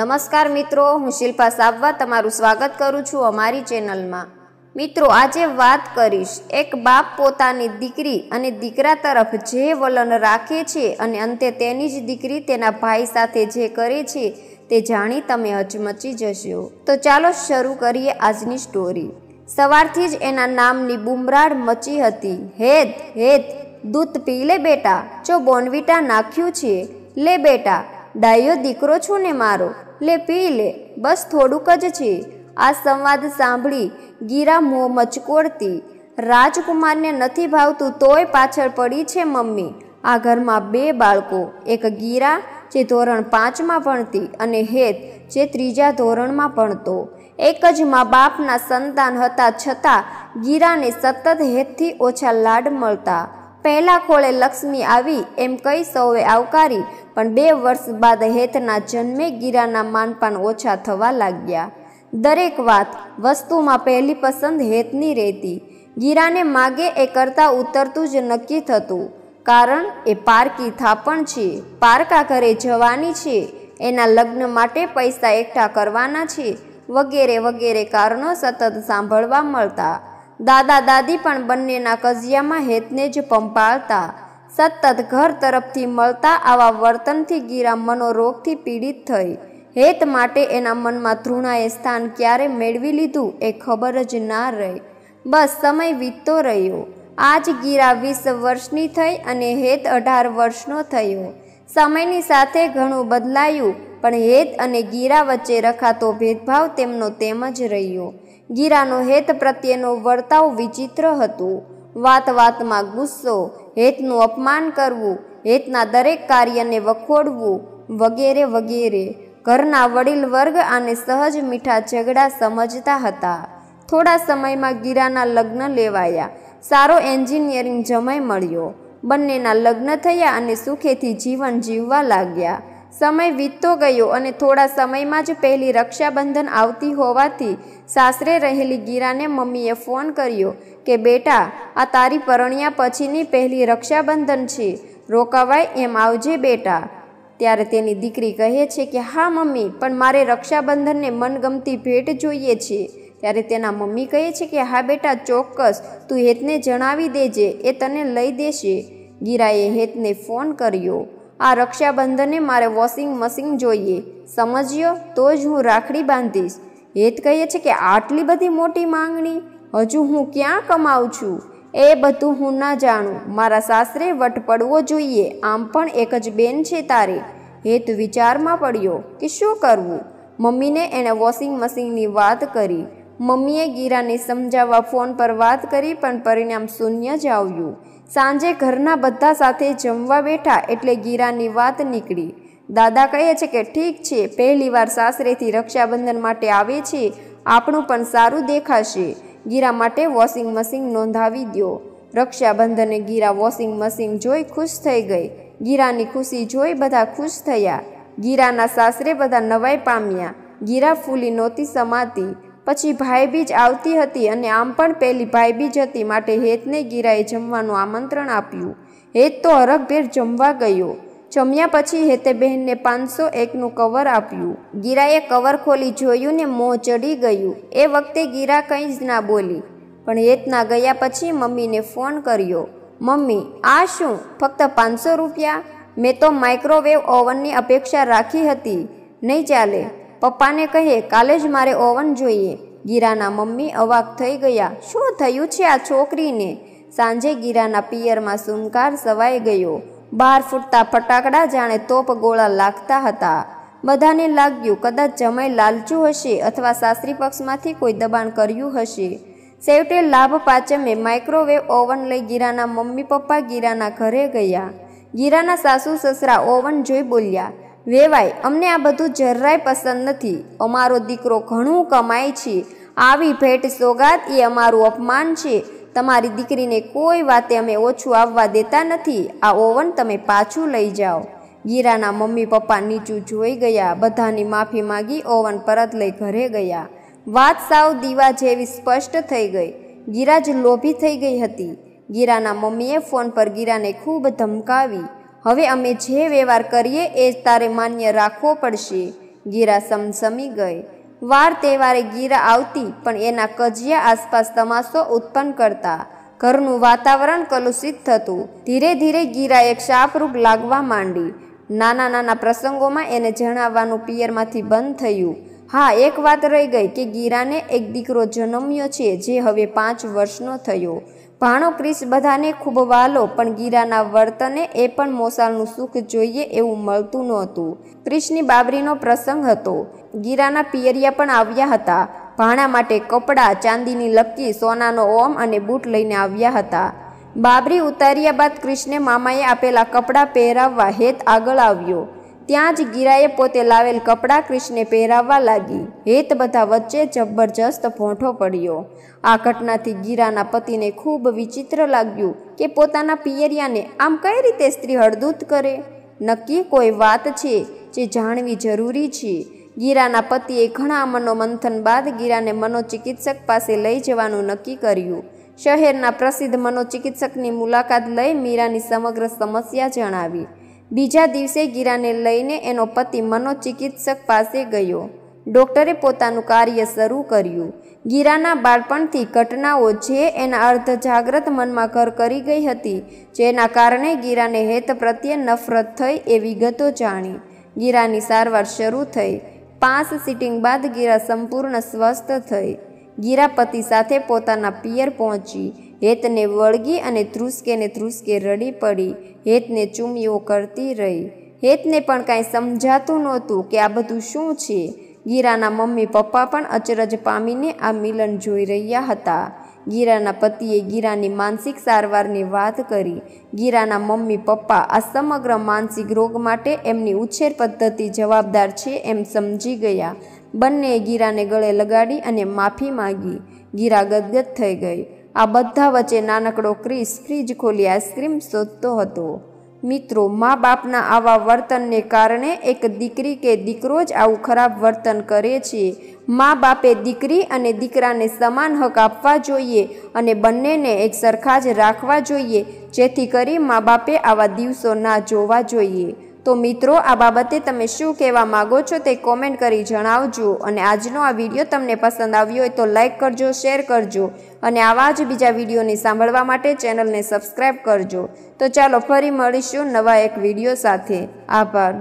નમસ્કાર મિત્રો હું શિલ્પા સાવવા તમારું સ્વાગત કરું છું અમારી ચેનલમાં મિત્રો આજે વાત કરીશ એક બાપ પોતાની દીકરી અને દીકરા તરફ જે વલણ રાખે છે અને અંતે તેની જ દીકરી તેના ભાઈ સાથે જે કરે છે તે જાણી તમે અચમચી જશો તો ચાલો શરૂ કરીએ આજની સ્ટોરી સવારથી જ એના નામની બુમરાડ મચી હતી હેત હેત દૂધ પી લે બેટા જો બોનવીટા નાખ્યું છે લે બેટા ડાયો દીકરો છું ને મારો લે પી લે બસ થોડુંક જ છે આ સંવાદ સાંભળી ગીરા મોં મચકોડતી રાજકુમારને નથી ભાવતું તોય પાછળ પડી છે મમ્મી આ ઘરમાં બે બાળકો એક ગીરા જે ધોરણ પાંચમાં ભણતી અને હેત જે ત્રીજા ધોરણમાં ભણતો એક જ મા બાપના સંતાન હતા છતાં ગીરાને સતત હેતથી ઓછા લાડ મળતા પહેલા ખોળે લક્ષ્મી આવી એમ કઈ સૌએ આવકારી પણ બે વર્ષ બાદ હેતના જન્મે ગીરાના માન પણ ઓછા થવા લાગ્યા દરેક વાત વસ્તુમાં પહેલી પસંદ હેતની રહેતી ગીરાને માગે એ કરતાં ઉતરતું જ નક્કી થતું કારણ એ પારકી થાપણ છે પારકા ઘરે જવાની છે એના લગ્ન માટે પૈસા એકઠા કરવાના છે વગેરે વગેરે કારણો સતત સાંભળવા મળતા દાદા દાદી પણ બંનેના કઝિયામાં હેતને જ પંપાળતા સતત ઘર તરફથી મળતા આવા વર્તનથી ગીરા મનોરોગથી પીડિત થઈ હેત માટે એના મનમાં ધૃણાએ સ્થાન ક્યારે મેળવી લીધું એ ખબર જ ના રહી બસ સમય વીતતો રહ્યો આજ ગીરા વીસ વર્ષની થઈ અને હેત અઢાર વર્ષનો થયો સમયની સાથે ઘણું બદલાયું પણ હેત અને ગીરા વચ્ચે રખાતો ભેદભાવ તેમનો તેમ જ રહ્યો ગીરાનો હેત પ્રત્યેનો વર્તાવ વિચિત્ર હતું વાત વાતમાં ગુસ્સો હેતનું અપમાન કરવું હેતના દરેક કાર્યને વખોડવું વગેરે વગેરે ઘરના વડીલ વર્ગ આને સહજ મીઠા ઝઘડા સમજતા હતા થોડા સમયમાં ગીરાના લગ્ન લેવાયા સારો એન્જિનિયરિંગ જમય મળ્યો બંનેના લગ્ન થયા અને સુખેથી જીવન જીવવા લાગ્યા સમય વીતતો ગયો અને થોડા સમયમાં જ પહેલી રક્ષાબંધન આવતી હોવાથી સાસરે રહેલી ગીરાને મમ્મીએ ફોન કર્યો કે બેટા આ તારી પરણ્યા પછીની પહેલી રક્ષાબંધન છે રોકાવાય એમ આવજે બેટા ત્યારે તેની દીકરી કહે છે કે હા મમ્મી પણ મારે રક્ષાબંધનને મનગમતી ભેટ જોઈએ છે ત્યારે તેના મમ્મી કહે છે કે હા બેટા ચોક્કસ તું હેતને જણાવી દેજે એ તને લઈ દેશે ગીરાએ હેતને ફોન કર્યો આ રક્ષાબંધને મારે વોશિંગ મશીન જોઈએ સમજ્યો તો જ હું રાખડી બાંધીશ હેત કહીએ છે કે આટલી બધી મોટી માંગણી હજુ હું ક્યાં કમાઉં છું એ બધું હું ના જાણું મારા સાસરે વટ પડવો જોઈએ આમ પણ એક જ બેન છે તારે હેત વિચારમાં પડ્યો કે શું કરવું મમ્મીને એણે વોશિંગ મશીનની વાત કરી મમ્મીએ ગીરાને સમજાવવા ફોન પર વાત કરી પણ પરિણામ શૂન્ય જ આવ્યું સાંજે ઘરના બધા સાથે જમવા બેઠા એટલે ગીરાની વાત નીકળી દાદા કહે છે કે ઠીક છે પહેલીવાર સાસરેથી રક્ષાબંધન માટે આવે છે આપણું પણ સારું દેખાશે ગીરા માટે વોશિંગ મશીન નોંધાવી દો રક્ષાબંધને ગીરા વોશિંગ મશીન જોઈ ખુશ થઈ ગઈ ગીરાની ખુશી જોઈ બધા ખુશ થયા ગીરાના સાસરે બધા નવાઈ પામ્યા ગીરા ફૂલી નહોતી સમાતી પછી ભાઈબીજ આવતી હતી અને આમ પણ પેલી ભાઈબીજ હતી માટે હેતને ગીરાએ જમવાનું આમંત્રણ આપ્યું હેત તો હરખભેર જમવા ગયો જમ્યા પછી હેતે બહેનને પાંચસો એકનું કવર આપ્યું ગીરાએ કવર ખોલી જોયું ને મોં ચડી ગયું એ વખતે ગીરા કંઈ જ ના બોલી પણ હેતના ગયા પછી મમ્મીને ફોન કર્યો મમ્મી આ શું ફક્ત પાંચસો રૂપિયા મેં તો માઇક્રોવેવ ઓવનની અપેક્ષા રાખી હતી નહીં ચાલે પપ્પાને કહે કાલે જ મારે ઓવન જોઈએ ગીરાના મમ્મી અવાક થઈ ગયા શું થયું છે આ છોકરીને સાંજે ગીરાના પિયરમાં સુનકાર સવાઈ ગયો બહાર ફૂટતા ફટાકડા જાણે તોપ ગોળા લાગતા હતા બધાને લાગ્યું કદાચ જમાઈ લાલચું હશે અથવા સાસરી પક્ષમાંથી કોઈ દબાણ કર્યું હશે સેવટે લાભ પાચમે માઇક્રોવેવ ઓવન લઈ ગીરાના મમ્મી પપ્પા ગીરાના ઘરે ગયા ગીરાના સાસુ સસરા ઓવન જોઈ બોલ્યા વેવાય અમને આ બધું જરાય પસંદ નથી અમારો દીકરો ઘણું કમાય છે આવી ભેટ સોગાત એ અમારું અપમાન છે તમારી દીકરીને કોઈ વાતે અમે ઓછું આવવા દેતા નથી આ ઓવન તમે પાછું લઈ જાઓ ગીરાના મમ્મી પપ્પા નીચું જોઈ ગયા બધાની માફી માગી ઓવન પરત લઈ ઘરે ગયા વાત સાવ દીવા જેવી સ્પષ્ટ થઈ ગઈ ગીરા જ લોભી થઈ ગઈ હતી ગીરાના મમ્મીએ ફોન પર ગીરાને ખૂબ ધમકાવી હવે અમે જે વ્યવહાર કરીએ એ જ તારે માન્ય રાખવો પડશે ગીરા સમસમી ગઈ વાર તહેવારે ગીરા આવતી પણ એના કજિયા આસપાસ તમાશો ઉત્પન્ન કરતા ઘરનું વાતાવરણ કલુષિત થતું ધીરે ધીરે ગીરા એક શાપરૂપ લાગવા માંડી નાના નાના પ્રસંગોમાં એને જણાવવાનું પિયરમાંથી બંધ થયું હા એક વાત રહી ગઈ કે ગીરાને એક દીકરો જન્મ્યો છે જે હવે પાંચ વર્ષનો થયો ભાણો ક્રિશ બધાને ખૂબ વાલો પણ ગીરાના વર્તને એ પણ મોસાલનું સુખ જોઈએ એવું મળતું નહોતું ક્રિશની બાબરીનો પ્રસંગ હતો ગીરાના પિયરિયા પણ આવ્યા હતા ભાણા માટે કપડાં ચાંદીની લક્કી સોનાનો ઓમ અને બૂટ લઈને આવ્યા હતા બાબરી ઉતાર્યા બાદ ક્રિશને મામાએ આપેલા કપડાં પહેરાવવા હેત આગળ આવ્યો ત્યાં જ ગીરાએ પોતે લાવેલ કપડાં ક્રિશને પહેરાવવા લાગી હેત બધા વચ્ચે જબરજસ્ત ભોંઠો પડ્યો આ ઘટનાથી ગીરાના પતિને ખૂબ વિચિત્ર લાગ્યું કે પોતાના પિયરિયાને આમ કઈ રીતે સ્ત્રી હળદૂત કરે નક્કી કોઈ વાત છે જે જાણવી જરૂરી છે ગીરાના પતિએ ઘણા મનોમંથન બાદ ગીરાને મનોચિકિત્સક પાસે લઈ જવાનું નક્કી કર્યું શહેરના પ્રસિદ્ધ મનોચિકિત્સકની મુલાકાત લઈ મીરાની સમગ્ર સમસ્યા જણાવી બીજા દિવસે ગીરાને લઈને એનો પતિ મનોચિકિત્સક પાસે ગયો ડૉક્ટરે પોતાનું કાર્ય શરૂ કર્યું ગીરાના બાળપણથી ઘટનાઓ જે એના અર્ધ જાગ્રત મનમાં ઘર કરી ગઈ હતી જેના કારણે ગીરાને હેત પ્રત્યે નફરત થઈ એ વિગતો જાણી ગીરાની સારવાર શરૂ થઈ પાંચ સિટિંગ બાદ ગીરા સંપૂર્ણ સ્વસ્થ થઈ ગીરા પતિ સાથે પોતાના પિયર પહોંચી હેતને વળગી અને ધ્રુસકે ને ધ્રુસકે રડી પડી હેતને ચુમ્યો કરતી રહી હેતને પણ કાંઈ સમજાતું નહોતું કે આ બધું શું છે ગીરાના મમ્મી પપ્પા પણ અચરજ પામીને આ મિલન જોઈ રહ્યા હતા ગીરાના પતિએ ગીરાની માનસિક સારવારની વાત કરી ગીરાના મમ્મી પપ્પા આ સમગ્ર માનસિક રોગ માટે એમની ઉછેર પદ્ધતિ જવાબદાર છે એમ સમજી ગયા બંનેએ ગીરાને ગળે લગાડી અને માફી માગી ગીરા ગદગદ થઈ ગઈ આ બધા વચ્ચે નાનકડો ક્રિસ ફ્રીજ ખોલી આઈસ્ક્રીમ શોધતો હતો મિત્રો મા બાપના આવા વર્તનને કારણે એક દીકરી કે દીકરો જ આવું ખરાબ વર્તન કરે છે મા બાપે દીકરી અને દીકરાને સમાન હક આપવા જોઈએ અને બંનેને એક સરખા જ રાખવા જોઈએ જેથી કરી મા બાપે આવા દિવસો ના જોવા જોઈએ તો મિત્રો આ બાબતે તમે શું કહેવા માગો છો તે કોમેન્ટ કરી જણાવજો અને આજનો આ વિડીયો તમને પસંદ આવ્યો હોય તો લાઈક કરજો શેર કરજો અને આવા જ બીજા વિડીયોને સાંભળવા માટે ચેનલને સબસ્ક્રાઈબ કરજો તો ચાલો ફરી મળીશું નવા એક વિડીયો સાથે આભાર